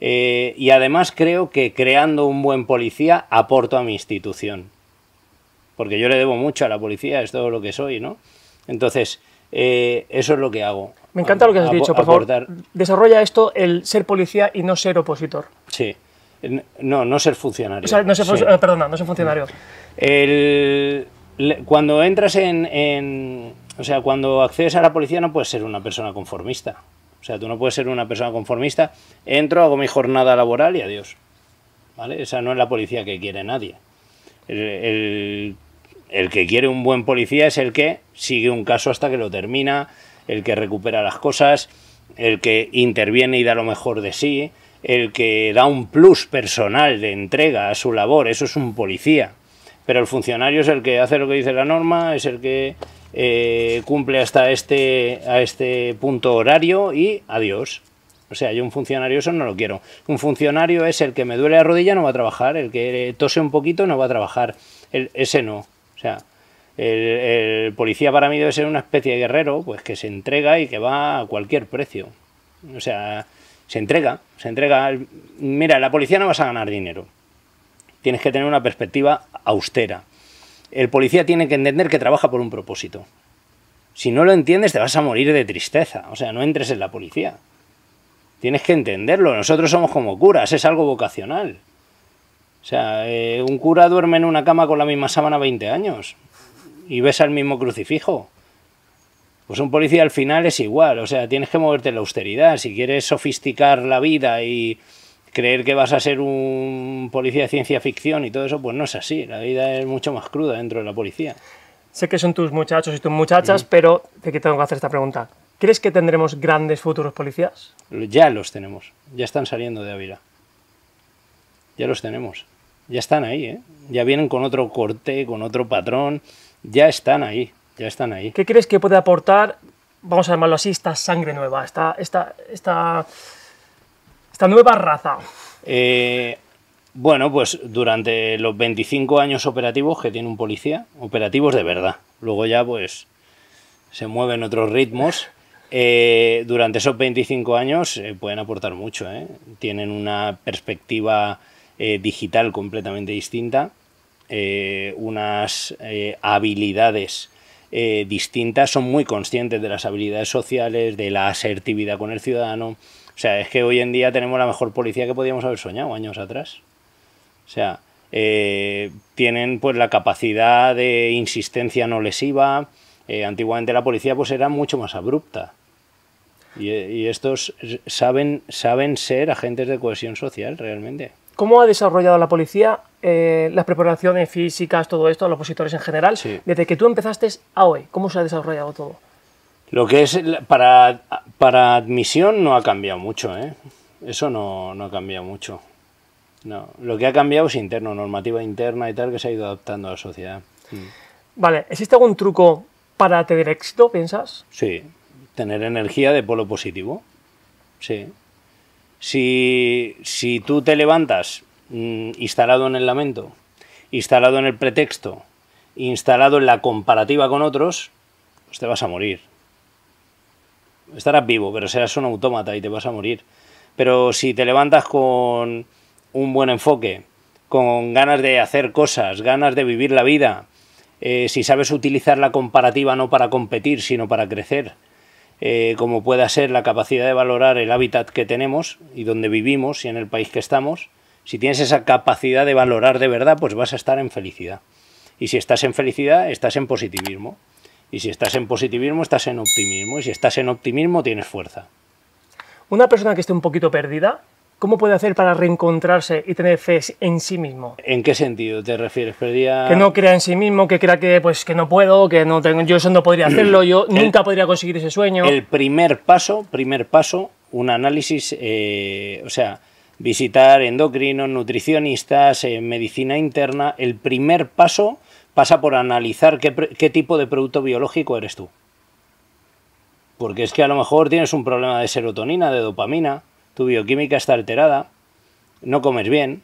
Eh, y además creo que creando un buen policía aporto a mi institución. Porque yo le debo mucho a la policía, es todo lo que soy, ¿no? Entonces, eh, eso es lo que hago. Me encanta lo que has dicho, por favor. Desarrolla esto, el ser policía y no ser opositor. Sí. No, no ser funcionario. Eh, perdona, no ser funcionario. cuando entras en, O sea, cuando accedes a la policía no puedes ser una persona conformista. O sea, tú no puedes ser una persona conformista. Entro, hago mi jornada laboral y adiós. ¿Vale? Esa no es la policía que quiere nadie. el el que quiere un buen policía es el que sigue un caso hasta que lo termina, el que recupera las cosas, el que interviene y da lo mejor de sí, el que da un plus personal de entrega a su labor, eso es un policía. Pero el funcionario es el que hace lo que dice la norma, es el que eh, cumple hasta este, a este punto horario y adiós. O sea, yo un funcionario eso no lo quiero. Un funcionario es el que me duele la rodilla, no va a trabajar. El que tose un poquito, no va a trabajar. ese no sea, el, el, policía para mí debe ser una especie de guerrero, pues que se entrega y que va a cualquier precio. O sea, se entrega, se entrega. Mira, la policía no vas a ganar dinero. Tienes que tener una perspectiva austera. El policía tiene que entender que trabaja por un propósito. Si no lo entiendes, te vas a morir de tristeza. O sea, no entres en la policía. Tienes que entenderlo. Nosotros somos como curas, es algo vocacional. O sea, eh, un cura duerme en una cama con la misma sábana 20 años y ves al mismo crucifijo. Pues un policía al final es igual, o sea, tienes que moverte en la austeridad. Si quieres sofisticar la vida y creer que vas a ser un policía de ciencia ficción y todo eso, pues no es así. La vida es mucho más cruda dentro de la policía. Sé que son tus muchachos y tus muchachas, pero te tengo que hacer esta pregunta. ¿Crees que tendremos grandes futuros policías? Ya los tenemos, ya están saliendo de Ávila. Ya los tenemos ya están ahí, ¿eh? ya vienen con otro corte, con otro patrón, ya están ahí, ya están ahí. ¿Qué crees que puede aportar, vamos a llamarlo así, esta sangre nueva, esta, esta, esta, esta nueva raza? Eh, bueno, pues durante los 25 años operativos que tiene un policía, operativos de verdad, luego ya pues se mueven otros ritmos. Eh, durante esos 25 años eh, pueden aportar mucho, tienen una perspectiva eh, digital completamente distinta, eh, unas eh, habilidades distintas, son muy conscientes de las habilidades sociales, de la asertividad con el ciudadano. O sea, es que hoy en día tenemos la mejor policía que podíamos haber soñado años atrás. O sea, tienen pues la capacidad de insistencia no lesiva. antiguamente la policía pues era mucho más abrupta. Y, estos saben, saben ser agentes de cohesión social realmente. ¿Cómo ha desarrollado la policía eh, las preparaciones físicas, todo esto, los opositores en general, desde que tú empezaste a hoy? ¿Cómo se ha desarrollado todo? Lo que es para, para admisión no ha cambiado mucho, ¿eh? Eso no, ha cambiado mucho. No, lo que ha cambiado es interno, normativa interna y tal, que se ha ido adaptando a la sociedad. Mm. Vale, ¿existe algún truco para tener éxito, piensas? Sí, tener energía de polo positivo. Sí, si, tú te levantas mm, instalado en el lamento, instalado en el pretexto, instalado en la comparativa con otros, pues te vas a morir. Estarás vivo, pero serás un autómata y te vas a morir. Pero si te levantas con un buen enfoque, con ganas de hacer cosas, ganas de vivir la vida, eh, si sabes utilizar la comparativa no para competir, sino para crecer, eh, como pueda ser la capacidad de valorar el hábitat que tenemos y donde vivimos y en el país que estamos, si tienes esa capacidad de valorar de verdad, pues vas a estar en felicidad. Y si estás en felicidad, estás en positivismo. Y si estás en positivismo, estás en optimismo. Y si estás en optimismo, tienes fuerza. Una persona que esté un poquito perdida, ¿Cómo puede hacer para reencontrarse y tener fe en sí mismo? ¿En qué sentido te refieres? Que no crea en sí mismo, que crea que, pues, que no puedo, que no tengo, yo eso no podría hacerlo, yo nunca podría conseguir ese sueño. El primer paso, primer paso, un análisis, eh, o sea, visitar endocrinos, nutricionistas, eh, medicina interna, el primer paso pasa por analizar qué tipo de producto biológico eres tú. Porque es que a lo mejor tienes un problema de serotonina, de dopamina, tu bioquímica está alterada, no comes bien,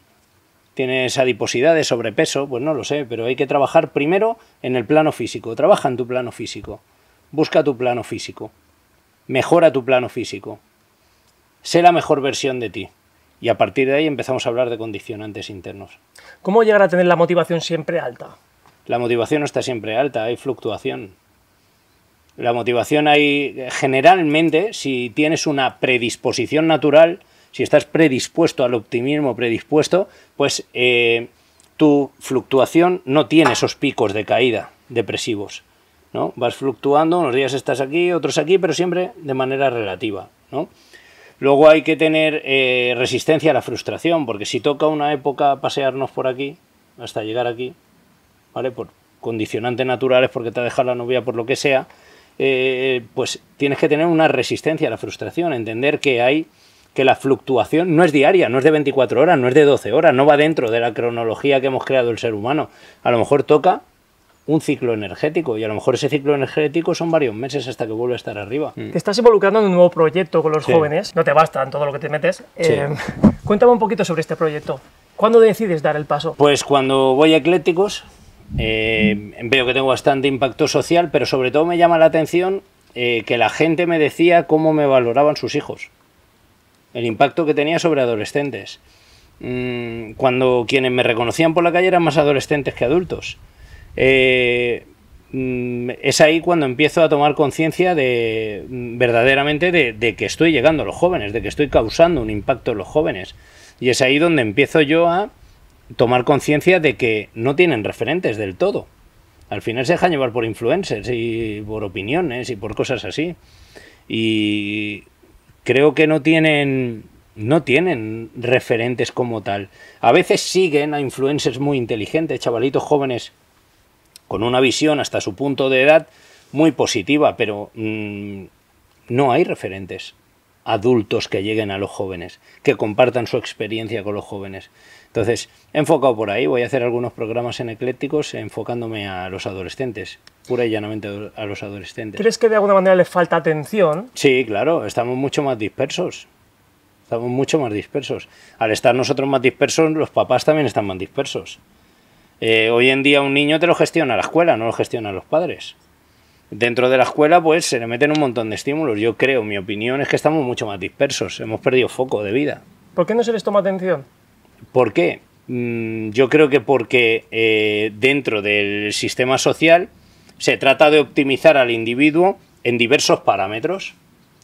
tienes adiposidad de sobrepeso, pues no lo sé, pero hay que trabajar primero en el plano físico, trabaja en tu plano físico, busca tu plano físico, mejora tu plano físico, sé la mejor versión de ti. Y a partir de ahí empezamos a hablar de condicionantes internos. ¿Cómo llegar a tener la motivación siempre alta? La motivación no está siempre alta, hay fluctuación. La motivación hay, generalmente, si tienes una predisposición natural, si estás predispuesto al optimismo, predispuesto, pues eh, tu fluctuación no tiene esos picos de caída depresivos. ¿no? Vas fluctuando, unos días estás aquí, otros aquí, pero siempre de manera relativa. ¿no? Luego hay que tener eh, resistencia a la frustración, porque si toca una época pasearnos por aquí, hasta llegar aquí, ¿vale? Por condicionantes naturales, porque te ha dejado la novia por lo que sea, eh, pues tienes que tener una resistencia a la frustración, entender que hay que la fluctuación no es diaria, no es de 24 horas, no es de 12 horas, no va dentro de la cronología que hemos creado el ser humano. A lo mejor toca un ciclo energético y a lo mejor ese ciclo energético son varios meses hasta que vuelve a estar arriba. Te estás involucrando en un nuevo proyecto con los jóvenes, no te basta en todo lo que te metes. Eh, cuéntame un poquito sobre este proyecto. ¿Cuándo decides dar el paso? Pues cuando voy a Eclécticos, eh, veo que tengo bastante impacto social, pero sobre todo me llama la atención eh, que la gente me decía cómo me valoraban sus hijos. El impacto que tenía sobre adolescentes. Mm, cuando quienes me reconocían por la calle eran más adolescentes que adultos. Eh, mm, es ahí cuando empiezo a tomar conciencia de mm, verdaderamente de, de que estoy llegando a los jóvenes, de que estoy causando un impacto en los jóvenes. Y es ahí donde empiezo yo a tomar conciencia de que no tienen referentes del todo. Al final se dejan llevar por influencers y por opiniones y por cosas así. Y creo que no tienen no tienen referentes como tal. A veces siguen a influencers muy inteligentes, chavalitos jóvenes con una visión hasta su punto de edad muy positiva, pero mm, no hay referentes adultos que lleguen a los jóvenes, que compartan su experiencia con los jóvenes. Entonces, enfocado por ahí, voy a hacer algunos programas en eclécticos enfocándome a los adolescentes, pura y llanamente a los adolescentes. ¿Crees que de alguna manera les falta atención? Sí, claro, estamos mucho más dispersos. Estamos mucho más dispersos. Al estar nosotros más dispersos, los papás también están más dispersos. Eh, hoy en día un niño te lo gestiona la escuela, no lo gestionan los padres. Dentro de la escuela, pues se le meten un montón de estímulos. Yo creo, mi opinión es que estamos mucho más dispersos, hemos perdido foco de vida. ¿Por qué no se les toma atención? ¿Por qué? Mm, yo creo que porque eh, dentro del sistema social se trata de optimizar al individuo en diversos parámetros.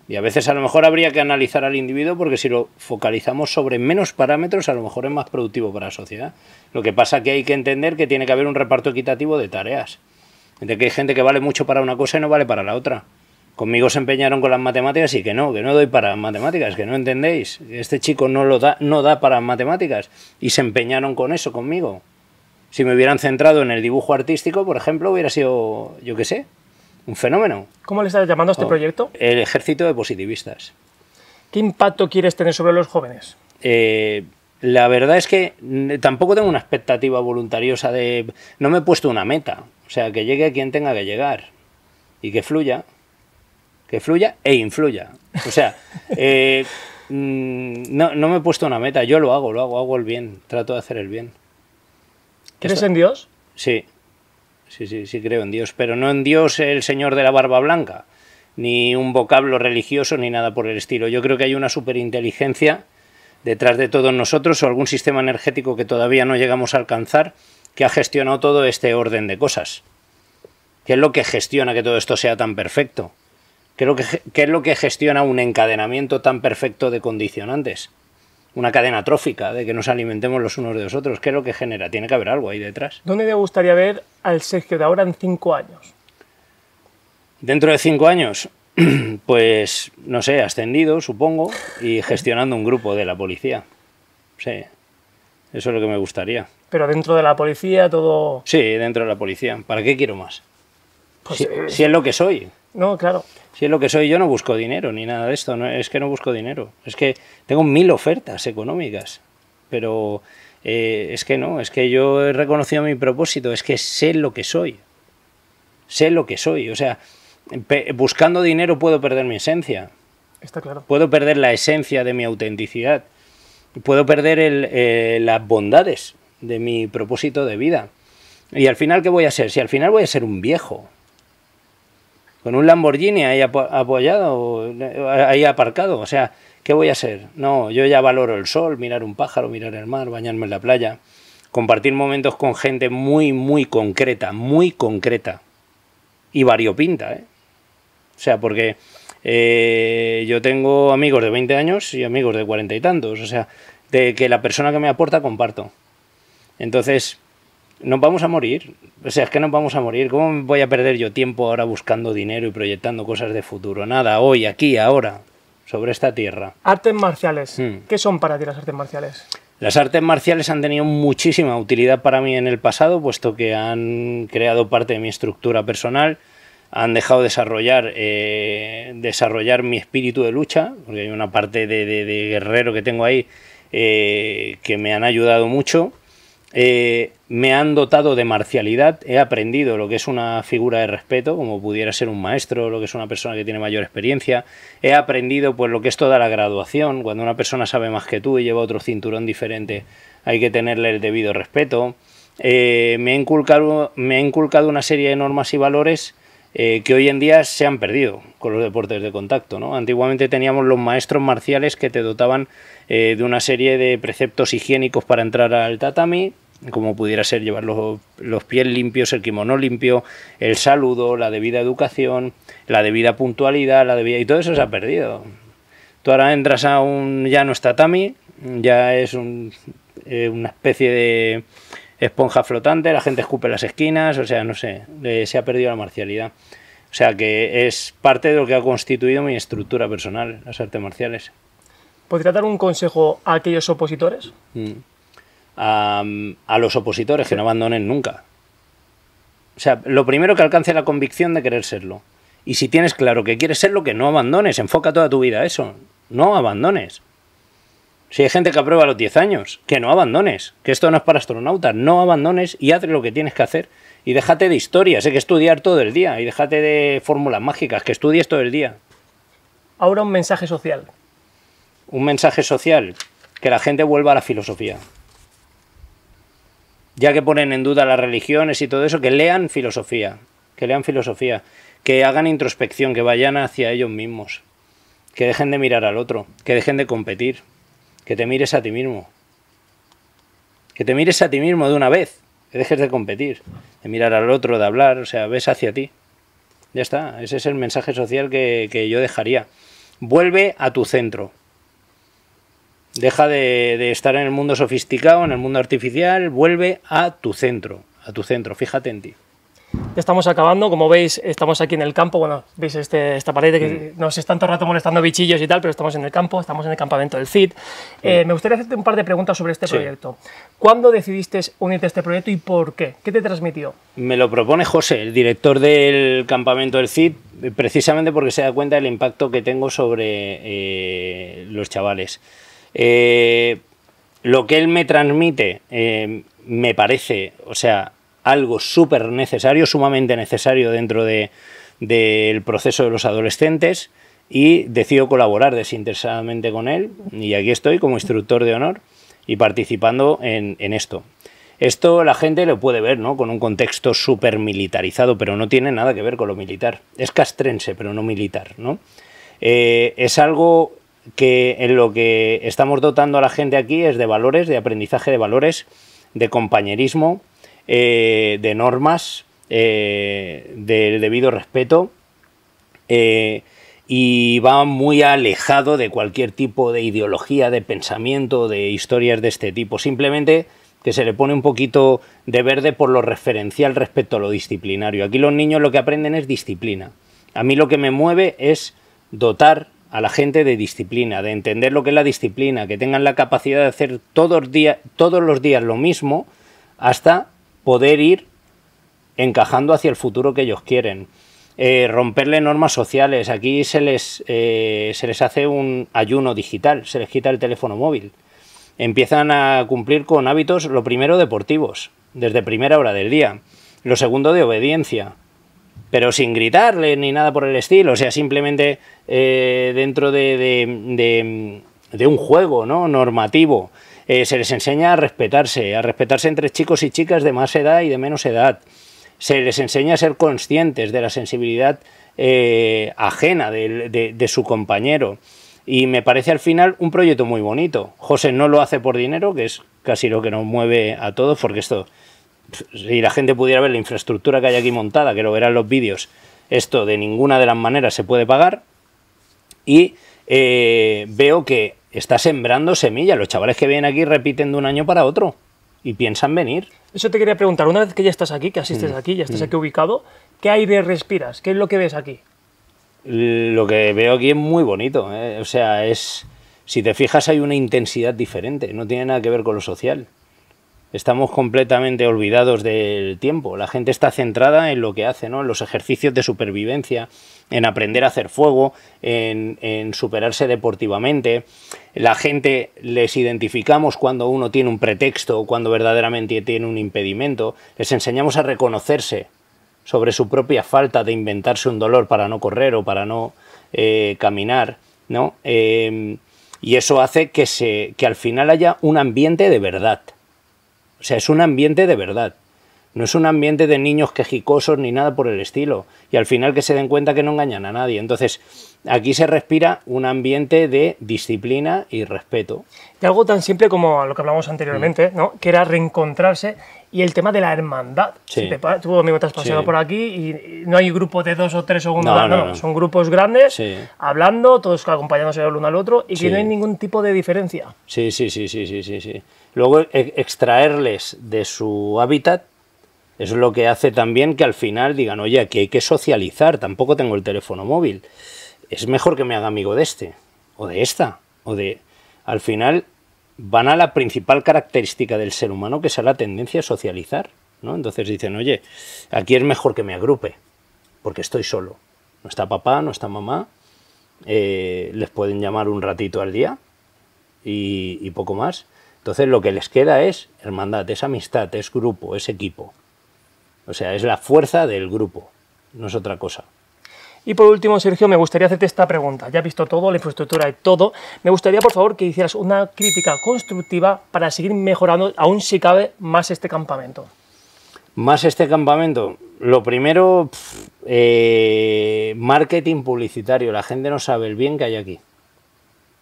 Y a veces a lo mejor habría que analizar al individuo porque si lo focalizamos sobre menos parámetros a lo mejor es más productivo para la sociedad. Lo que pasa que hay que entender que tiene que haber un reparto equitativo de tareas. De que hay gente que vale mucho para una cosa y no vale para la otra. Conmigo se empeñaron con las matemáticas y que no, que no doy para matemáticas, que no entendéis. Este chico no, lo da, no da para matemáticas y se empeñaron con eso conmigo. Si me hubieran centrado en el dibujo artístico, por ejemplo, hubiera sido, yo qué sé, un fenómeno. ¿Cómo le estás llamando a este oh, proyecto? El ejército de positivistas. ¿Qué impacto quieres tener sobre los jóvenes? Eh, la verdad es que mm, tampoco tengo una expectativa voluntariosa de... No me he puesto una meta. O sea, que llegue a quien tenga que llegar y que fluya que fluya e influya. O sea, eh, mm, no, me he puesto una meta, yo lo hago, lo hago, hago el bien, trato de hacer el bien. ¿Crees en Dios? Sí, sí, sí, sí creo en Dios, pero no en Dios el señor de la barba blanca, ni un vocablo religioso, ni nada por el estilo. Yo creo que hay una superinteligencia detrás de todos nosotros o algún sistema energético que todavía no llegamos a alcanzar que ha gestionado todo este orden de cosas. ¿Qué es lo que gestiona que todo esto sea tan perfecto? ¿Qué es lo que gestiona un encadenamiento tan perfecto de condicionantes? Una cadena trófica de que nos alimentemos los unos de los otros. ¿Qué es lo que genera? Tiene que haber algo ahí detrás. ¿Dónde te gustaría ver al Sergio de ahora en cinco años? Dentro de cinco años, pues no sé, ascendido, supongo, y gestionando un grupo de la policía. Sí, eso es lo que me gustaría. Pero dentro de la policía todo... Sí, dentro de la policía. ¿Para qué quiero más? Pues si es lo que soy. No, claro. Si es lo que soy, yo no busco dinero ni nada de esto. No, es que no busco dinero. Es que tengo mil ofertas económicas. Pero eh, es que no, es que yo he reconocido mi propósito. Es que sé lo que soy. Sé lo que soy. O sea, buscando dinero puedo perder mi esencia. Está claro. Puedo perder la esencia de mi autenticidad. Puedo perder eh, las bondades de mi propósito de vida. Y al final, ¿qué voy a ser? Si al final voy a ser un viejo, con un Lamborghini ahí apoyado, ahí aparcado. O sea, ¿qué voy a hacer? No, yo ya valoro el sol, mirar un pájaro, mirar el mar, bañarme en la playa, compartir momentos con gente muy, muy concreta, muy concreta. Y variopinta, ¿eh? O sea, porque eh, yo tengo amigos de 20 años y amigos de cuarenta y tantos. O sea, de que la persona que me aporta comparto. Entonces, nos vamos a morir. O sea, es que nos vamos a morir. ¿Cómo voy a perder yo tiempo ahora buscando dinero y proyectando cosas de futuro? Nada, hoy, aquí, ahora, sobre esta tierra. Artes marciales. Hmm. ¿Qué son para ti las artes marciales? Las artes marciales han tenido muchísima utilidad para mí en el pasado, puesto que han creado parte de mi estructura personal, han dejado desarrollar, eh, desarrollar mi espíritu de lucha, porque hay una parte de, de, guerrero que tengo ahí eh, que me han ayudado mucho eh, me han dotado de marcialidad, he aprendido lo que es una figura de respeto, como pudiera ser un maestro, lo que es una persona que tiene mayor experiencia, he aprendido pues lo que es toda la graduación, cuando una persona sabe más que tú y lleva otro cinturón diferente, hay que tenerle el debido respeto. Eh, me, ha inculcado, me inculcado una serie de normas y valores eh, que hoy en día se han perdido con los deportes de contacto. Antiguamente teníamos los maestros marciales que te dotaban de una serie de preceptos higiénicos para entrar al tatami, como pudiera ser llevar los, pies limpios, el kimono limpio, el saludo, la debida educación, la debida puntualidad, la debida... Y todo eso se ha perdido. Tú ahora entras a un... ya no está tami ya es eh, una especie de esponja flotante, la gente escupe las esquinas, o sea, no sé, se ha perdido la marcialidad. O sea que es parte de lo que ha constituido mi estructura personal, las artes marciales. ¿Podría dar un consejo a aquellos opositores? Mm a, los opositores, que no abandonen nunca. O sea, lo primero que alcance la convicción de querer serlo. Y si tienes claro que quieres serlo, que no abandones, enfoca toda tu vida a eso. No abandones. Si hay gente que aprueba a los 10 años, que no abandones, que esto no es para astronautas, no abandones y haz lo que tienes que hacer. Y déjate de historias, hay que estudiar todo el día, y déjate de fórmulas mágicas, que estudies todo el día. Ahora un mensaje social. Un mensaje social, que la gente vuelva a la filosofía ya que ponen en duda las religiones y todo eso, que lean filosofía, que lean filosofía, que hagan introspección, que vayan hacia ellos mismos, que dejen de mirar al otro, que dejen de competir, que te mires a ti mismo, que te mires a ti mismo de una vez, que dejes de competir, de mirar al otro, de hablar, o sea, ves hacia ti. Ya está, ese es el mensaje social que, que yo dejaría. Vuelve a tu centro. Deja de, estar en el mundo sofisticado, en el mundo artificial, vuelve a tu centro, a tu centro, fíjate en ti. Estamos acabando, como veis, estamos aquí en el campo, bueno, veis este, esta pared que mm. nos están todo el rato molestando bichillos y tal, pero estamos en el campo, estamos en el campamento del CID. Mm. Eh, me gustaría hacerte un par de preguntas sobre este proyecto. ¿Cuándo decidiste unirte a este proyecto y por qué? ¿Qué te transmitió? Me lo propone José, el director del campamento del CID, precisamente porque se da cuenta del impacto que tengo sobre eh, los chavales. Eh, lo que él me transmite eh, me parece, o sea, algo súper necesario, sumamente necesario dentro del de, del proceso de los adolescentes y decido colaborar desinteresadamente con él y aquí estoy como instructor de honor y participando en, esto. Esto la gente lo puede ver, ¿no? Con un contexto súper militarizado, pero no tiene nada que ver con lo militar. Es castrense, pero no militar, ¿no? Eh, es algo que en lo que estamos dotando a la gente aquí es de valores, de aprendizaje de valores, de compañerismo, eh, de normas, eh, del debido respeto. Eh, y va muy alejado de cualquier tipo de ideología, de pensamiento, de historias de este tipo. Simplemente que se le pone un poquito de verde por lo referencial respecto a lo disciplinario. Aquí los niños lo que aprenden es disciplina. A mí lo que me mueve es dotar a la gente de disciplina, de entender lo que es la disciplina, que tengan la capacidad de hacer todos, los días lo mismo hasta poder ir encajando hacia el futuro que ellos quieren. Eh, romperle normas sociales. Aquí se les, eh, se les hace un ayuno digital, se les quita el teléfono móvil. Empiezan a cumplir con hábitos, lo primero deportivos, desde primera hora del día. Lo segundo de obediencia pero sin gritarle ni nada por el estilo, o sea, simplemente eh, dentro de, un juego ¿no? normativo. Eh, se les enseña a respetarse, a respetarse entre chicos y chicas de más edad y de menos edad. Se les enseña a ser conscientes de la sensibilidad eh, ajena de, su compañero. Y me parece al final un proyecto muy bonito. José no lo hace por dinero, que es casi lo que nos mueve a todos, porque esto si la gente pudiera ver la infraestructura que hay aquí montada, que lo verán los vídeos, esto de ninguna de las maneras se puede pagar. Y eh, veo que está sembrando semillas. Los chavales que vienen aquí repiten de un año para otro y piensan venir. Eso te quería preguntar, una vez que ya estás aquí, que asistes mm. aquí, ya estás mm. aquí ubicado, ¿qué aire respiras? ¿Qué es lo que ves aquí? Lo que veo aquí es muy bonito. ¿eh? O sea, es. Si te fijas, hay una intensidad diferente. No tiene nada que ver con lo social estamos completamente olvidados del tiempo. La gente está centrada en lo que hace, En los ejercicios de supervivencia, en aprender a hacer fuego, en, superarse deportivamente. La gente les identificamos cuando uno tiene un pretexto, cuando verdaderamente tiene un impedimento. Les enseñamos a reconocerse sobre su propia falta de inventarse un dolor para no correr o para no eh, caminar, ¿no? Eh, y eso hace que, se, que al final haya un ambiente de verdad o sea, es un ambiente de verdad. No es un ambiente de niños quejicosos ni nada por el estilo. Y al final que se den cuenta que no engañan a nadie. Entonces, aquí se respira un ambiente de disciplina y respeto. Y algo tan simple como lo que hablamos anteriormente, mm. ¿no? que era reencontrarse y el tema de la hermandad. Sí. tú amigo, te has por aquí y, no hay grupo de dos o tres segundos, no, no, no, no. son grupos grandes, hablando, todos acompañándose el uno al otro y que no hay ningún tipo de diferencia. Sí, sí, sí, sí, sí, sí. Luego e-, extraerles de su hábitat es lo que hace también que al final digan, oye, aquí hay que socializar, tampoco tengo el teléfono móvil. Es mejor que me haga amigo de este, o de esta, o de... Al final van a la principal característica del ser humano, que es la tendencia a socializar. ¿no? Entonces dicen, oye, aquí es mejor que me agrupe, porque estoy solo. No está papá, no está mamá, eh, les pueden llamar un ratito al día y, y poco más. Entonces lo que les queda es hermandad, es amistad, es grupo, es equipo. O sea, es la fuerza del grupo, no es otra cosa. Y por último, Sergio, me gustaría hacerte esta pregunta. Ya has visto todo, la infraestructura y todo. Me gustaría, por favor, que hicieras una crítica constructiva para seguir mejorando, aún si cabe, más este campamento. Más este campamento. Lo primero, eh, marketing publicitario. La gente no sabe el bien que hay aquí.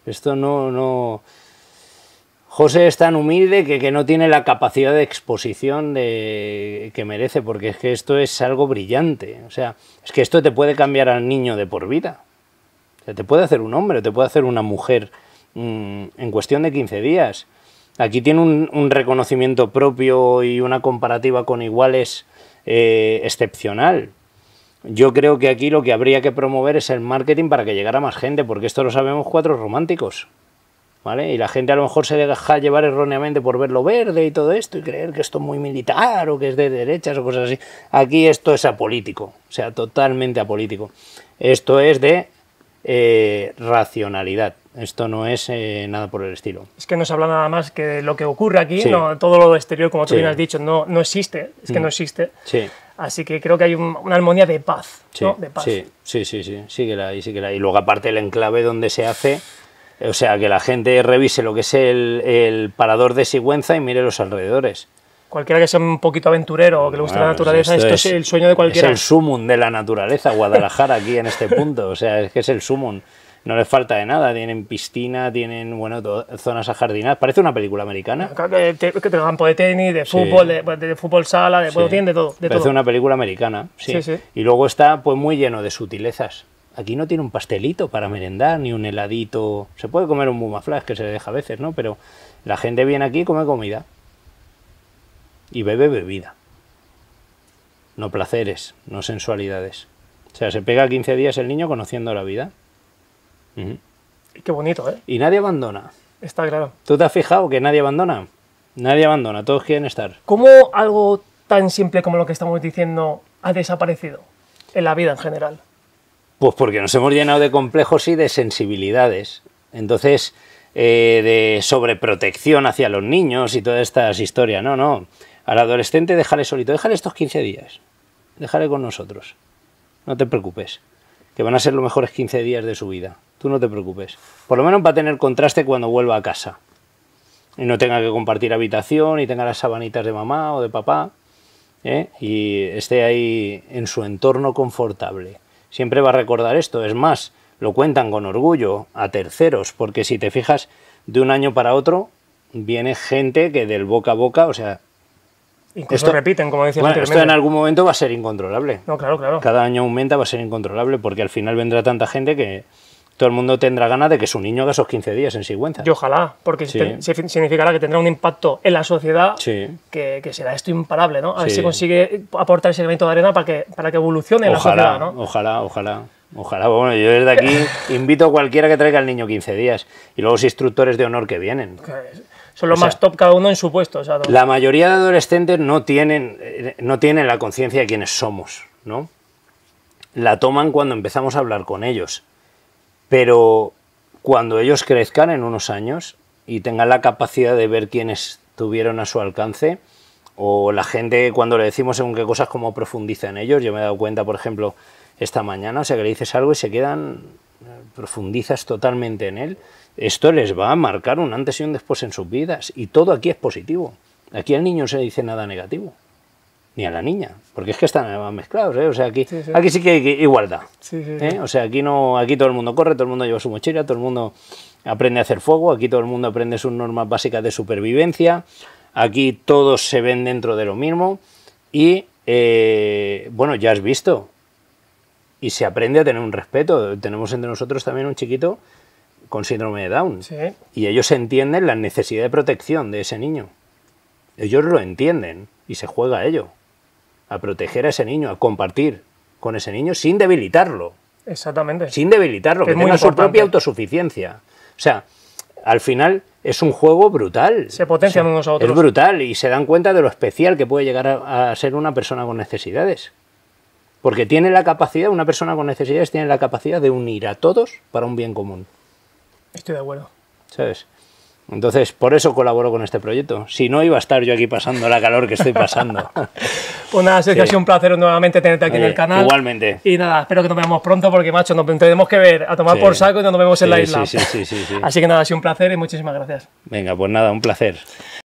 Esto no, no, José es tan humilde que, que, no tiene la capacidad de exposición que merece, porque es que esto es algo brillante. O sea, es que esto te puede cambiar al niño de por vida. O sea, te puede hacer un hombre, te puede hacer una mujer mm, en cuestión de 15 días. Aquí tiene un, reconocimiento propio y una comparativa con iguales eh, excepcional. Yo creo que aquí lo que habría que promover es el marketing para que llegara más gente, porque esto lo sabemos cuatro románticos. Y la gente a lo mejor se deja llevar erróneamente por verlo verde y todo esto y creer que esto es muy militar o que es de derechas o cosas así. Aquí esto es apolítico, o sea, totalmente apolítico. Esto es de eh, racionalidad. Esto no es eh, nada por el estilo. Es que no se habla nada más que lo que ocurre aquí, no, todo lo exterior, como tú bien has dicho, no, no existe, es que mm. no existe. Sí. Así que creo que hay una armonía de paz, ¿no? Sí, sí, sí, sí, sí que la sí que la hay. Y luego aparte el enclave donde se hace o sea, que la gente revise lo que es el, parador de Sigüenza y mire los alrededores. Cualquiera que sea un poquito aventurero o que le guste la pues naturaleza, esto, es, el sueño de cualquiera. Es el sumum de la naturaleza, Guadalajara, aquí en este punto. O sea, es que es el sumum. No les falta de nada. Tienen piscina, tienen bueno zonas ajardinadas. Parece una película americana. Claro, que campo de tenis, de fútbol, de, fútbol sala, de, todo. Parece una película americana. sí. Y luego está pues muy lleno de sutilezas Aquí no tiene un pastelito para merendar, ni un heladito. Se puede comer un bumaflash que se deja a veces, ¿no? Pero la gente viene aquí y come comida. Y bebe bebida. No placeres, no sensualidades. O sea, se pega 15 días el niño conociendo la vida. Qué bonito, ¿eh? Y nadie abandona. Está claro. ¿Tú te has fijado que nadie abandona? Nadie abandona, todos quieren estar. ¿Cómo algo tan simple como lo que estamos diciendo ha desaparecido en la vida en general? Pues porque nos hemos llenado de complejos y de sensibilidades. Entonces, eh, de sobreprotección hacia los niños y todas estas historias. No, no. Al adolescente déjale solito. Déjale estos 15 días. Déjale con nosotros. No te preocupes. Que van a ser los mejores 15 días de su vida. Tú no te preocupes. Por lo menos va a tener contraste cuando vuelva a casa. Y no tenga que compartir habitación y tenga las sabanitas de mamá o de papá. ¿eh? Y esté ahí en su entorno confortable siempre va a recordar esto. Es más, lo cuentan con orgullo a terceros, porque si te fijas, de un año para otro viene gente que del boca a boca, o sea... Incluso esto, repiten, como decía bueno, Esto en algún momento va a ser incontrolable. No, claro, claro. Cada año aumenta, va a ser incontrolable, porque al final vendrá tanta gente que, todo el mundo tendrá ganas de que su niño haga esos 15 días en Sigüenza. Y ojalá, porque significará que tendrá un impacto en la sociedad que, será esto imparable, ¿no? A ver si consigue aportar ese elemento de arena para que, para que evolucione ojalá, la sociedad, ¿no? Ojalá, ojalá. Ojalá, bueno, yo desde aquí invito a cualquiera que traiga al niño 15 días y luego los instructores de honor que vienen. Son los más top cada uno en su puesto. la mayoría de adolescentes no tienen, no tienen la conciencia de quiénes somos, ¿no? La toman cuando empezamos a hablar con ellos pero cuando ellos crezcan en unos años y tengan la capacidad de ver quiénes tuvieron a su alcance, o la gente cuando le decimos según qué cosas, como profundiza en ellos, yo me he dado cuenta, por ejemplo, esta mañana, o sea, que le dices algo y se quedan, profundizas totalmente en él, esto les va a marcar un antes y un después en sus vidas, y todo aquí es positivo. Aquí al niño no se dice nada negativo ni a la niña, porque es que están mezclados, ¿eh? o sea, aquí sí, sí que hay igualdad, ¿eh? o sea, aquí no, aquí todo el mundo corre, todo el mundo lleva su mochila, todo el mundo aprende a hacer fuego, aquí todo el mundo aprende sus normas básicas de supervivencia, aquí todos se ven dentro de lo mismo y eh, bueno, ya has visto y se aprende a tener un respeto, tenemos entre nosotros también un chiquito con síndrome de Down y ellos entienden la necesidad de protección de ese niño, ellos lo entienden y se juega a ello a proteger a ese niño, a compartir con ese niño sin debilitarlo. Exactamente. Sin debilitarlo, que, que su propia autosuficiencia. O sea, al final es un juego brutal. Se potencian unos a otros. Es brutal y se dan cuenta de lo especial que puede llegar a, a, ser una persona con necesidades. Porque tiene la capacidad, una persona con necesidades tiene la capacidad de unir a todos para un bien común. Estoy de acuerdo. ¿Sabes? Entonces, por eso colaboro con este proyecto. Si no, iba a estar yo aquí pasando la calor que estoy pasando. Una pues asociación un placer nuevamente tenerte aquí en el canal. Igualmente. Y nada, espero que nos veamos pronto porque, macho, nos tenemos que ver a tomar por saco y nos vemos en la isla. Así que nada, ha sido un placer y muchísimas gracias. Venga, pues nada, un placer.